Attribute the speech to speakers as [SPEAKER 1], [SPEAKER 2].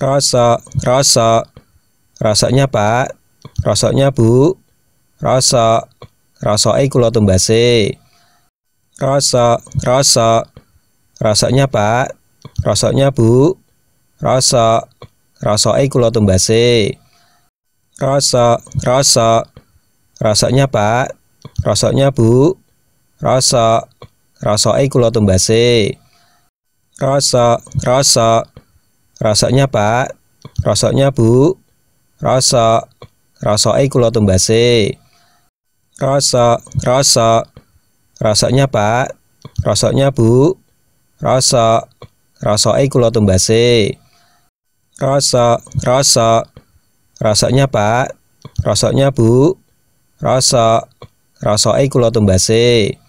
[SPEAKER 1] rasa rasa rasanya pak rasanya bu rasa rasa eh kulo tumbase rasa rasa rasanya pak rasanya bu rasa rasa eh kulo tumbase rasa rasa rasanya pak rasanya bu rasa rasa eh kulo tumbase rasa rasa Rosoknya Pak, Rosoknya Bu, Rosok rasake kulo tumbase. Rosok Rosok Rosoknya Pak, Rosoknya Bu, Rosok rasake kulo tumbase. Rosok Rosok Rosoknya Pak, Rosoknya Bu, Rosok rasake kulo tumbase.